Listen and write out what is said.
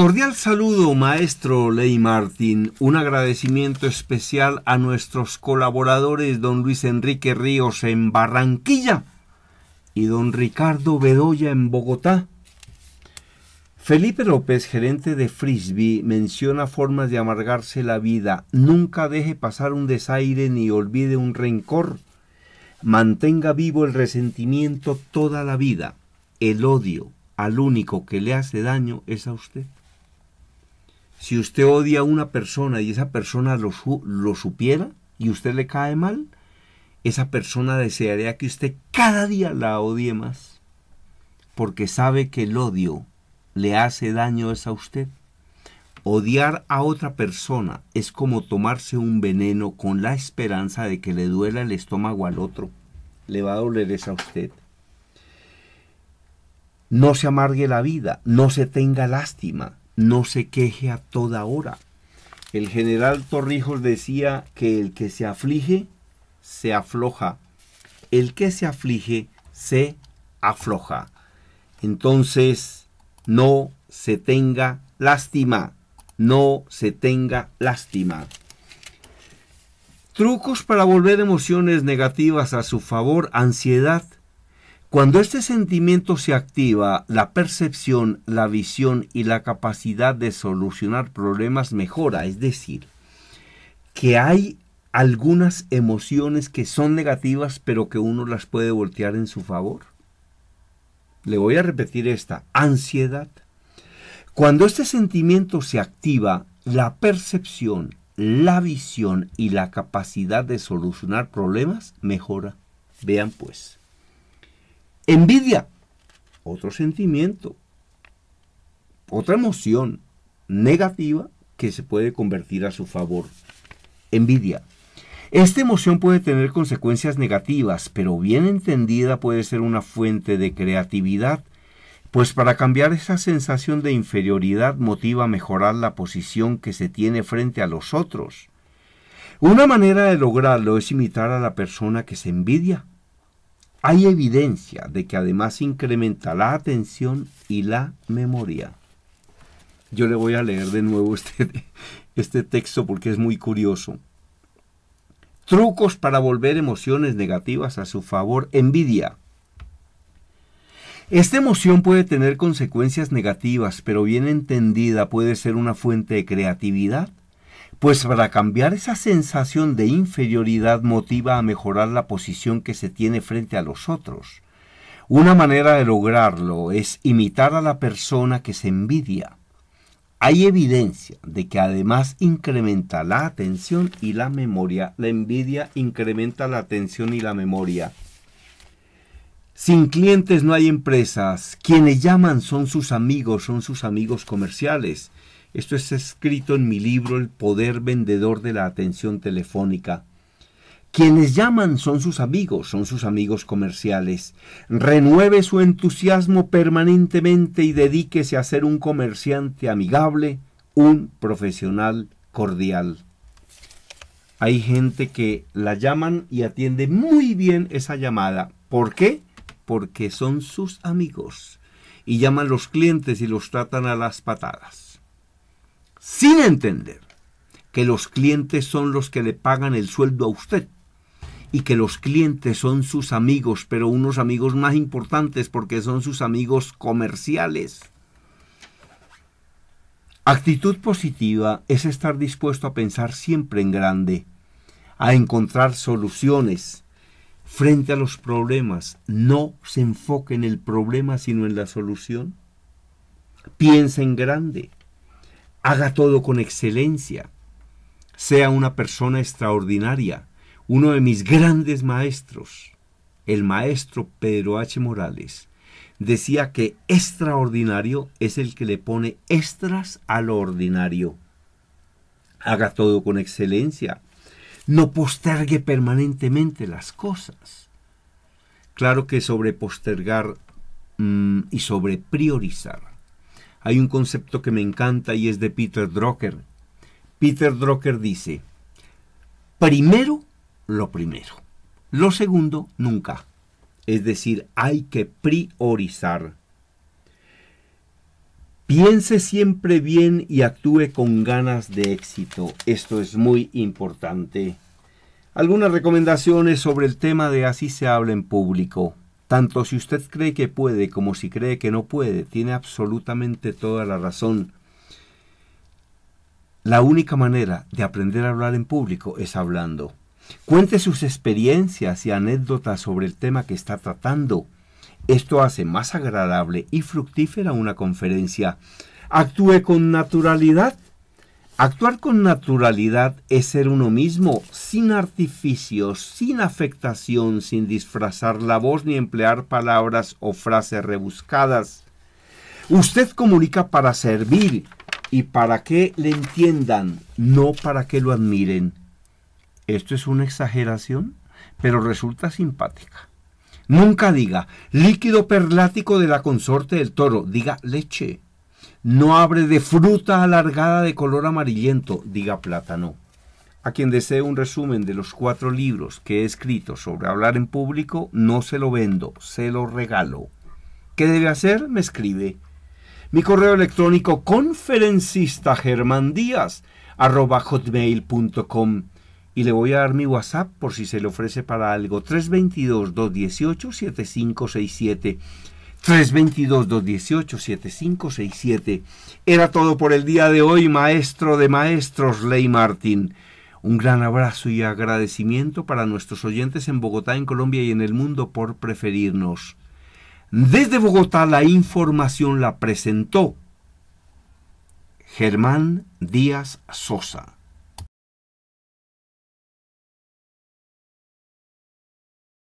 Cordial saludo, maestro Ley Martín. Un agradecimiento especial a nuestros colaboradores, don Luis Enrique Ríos en Barranquilla y don Ricardo Bedoya en Bogotá. Felipe López, gerente de Frisbee, menciona formas de amargarse la vida. Nunca deje pasar un desaire ni olvide un rencor. Mantenga vivo el resentimiento toda la vida, el odio, al único que le hace daño es a usted. Si usted odia a una persona y esa persona lo, supiera y usted le cae mal, esa persona desearía que usted cada día la odie más, porque sabe que el odio le hace daño a usted. Odiar a otra persona es como tomarse un veneno con la esperanza de que le duela el estómago al otro. Le va a doler eso a usted. No se amargue la vida, no se tenga lástima no se queje a toda hora. El general Torrijos decía que el que se aflige, se afloja. El que se aflige, se afloja. Entonces, no se tenga lástima, no se tenga lástima. Trucos para volver emociones negativas a su favor, ansiedad, cuando este sentimiento se activa, la percepción, la visión y la capacidad de solucionar problemas mejora, es decir, que hay algunas emociones que son negativas pero que uno las puede voltear en su favor. Le voy a repetir esta, ansiedad. Cuando este sentimiento se activa, la percepción, la visión y la capacidad de solucionar problemas mejora. Vean pues. Envidia, otro sentimiento, otra emoción negativa que se puede convertir a su favor. Envidia. Esta emoción puede tener consecuencias negativas, pero bien entendida puede ser una fuente de creatividad, pues para cambiar esa sensación de inferioridad motiva a mejorar la posición que se tiene frente a los otros. Una manera de lograrlo es imitar a la persona que se envidia hay evidencia de que además incrementa la atención y la memoria. Yo le voy a leer de nuevo este, este texto porque es muy curioso. Trucos para volver emociones negativas a su favor. Envidia. Esta emoción puede tener consecuencias negativas, pero bien entendida puede ser una fuente de creatividad pues para cambiar esa sensación de inferioridad motiva a mejorar la posición que se tiene frente a los otros. Una manera de lograrlo es imitar a la persona que se envidia. Hay evidencia de que además incrementa la atención y la memoria. La envidia incrementa la atención y la memoria. Sin clientes no hay empresas. Quienes llaman son sus amigos, son sus amigos comerciales. Esto es escrito en mi libro El poder vendedor de la atención telefónica. Quienes llaman son sus amigos, son sus amigos comerciales. Renueve su entusiasmo permanentemente y dedíquese a ser un comerciante amigable, un profesional cordial. Hay gente que la llaman y atiende muy bien esa llamada. ¿Por qué? Porque son sus amigos y llaman los clientes y los tratan a las patadas sin entender que los clientes son los que le pagan el sueldo a usted y que los clientes son sus amigos, pero unos amigos más importantes porque son sus amigos comerciales. Actitud positiva es estar dispuesto a pensar siempre en grande, a encontrar soluciones frente a los problemas. No se enfoque en el problema, sino en la solución. Piensa en grande. Haga todo con excelencia. Sea una persona extraordinaria. Uno de mis grandes maestros, el maestro Pedro H. Morales, decía que extraordinario es el que le pone extras a lo ordinario. Haga todo con excelencia. No postergue permanentemente las cosas. Claro que sobre postergar mm, y sobre priorizar hay un concepto que me encanta y es de Peter Drucker. Peter Drucker dice, primero lo primero, lo segundo nunca. Es decir, hay que priorizar. Piense siempre bien y actúe con ganas de éxito. Esto es muy importante. Algunas recomendaciones sobre el tema de así se habla en público. Tanto si usted cree que puede como si cree que no puede, tiene absolutamente toda la razón. La única manera de aprender a hablar en público es hablando. Cuente sus experiencias y anécdotas sobre el tema que está tratando. Esto hace más agradable y fructífera una conferencia. Actúe con naturalidad Actuar con naturalidad es ser uno mismo, sin artificios, sin afectación, sin disfrazar la voz ni emplear palabras o frases rebuscadas. Usted comunica para servir y para que le entiendan, no para que lo admiren. Esto es una exageración, pero resulta simpática. Nunca diga líquido perlático de la consorte del toro, diga leche no abre de fruta alargada de color amarillento, diga plátano. A quien desee un resumen de los cuatro libros que he escrito sobre hablar en público, no se lo vendo, se lo regalo. ¿Qué debe hacer? Me escribe. Mi correo electrónico conferencista germán arroba y le voy a dar mi WhatsApp por si se le ofrece para algo 322 218 7567 322-218-7567. Era todo por el día de hoy, maestro de maestros, Ley Martín. Un gran abrazo y agradecimiento para nuestros oyentes en Bogotá, en Colombia y en el mundo por preferirnos. Desde Bogotá la información la presentó Germán Díaz Sosa.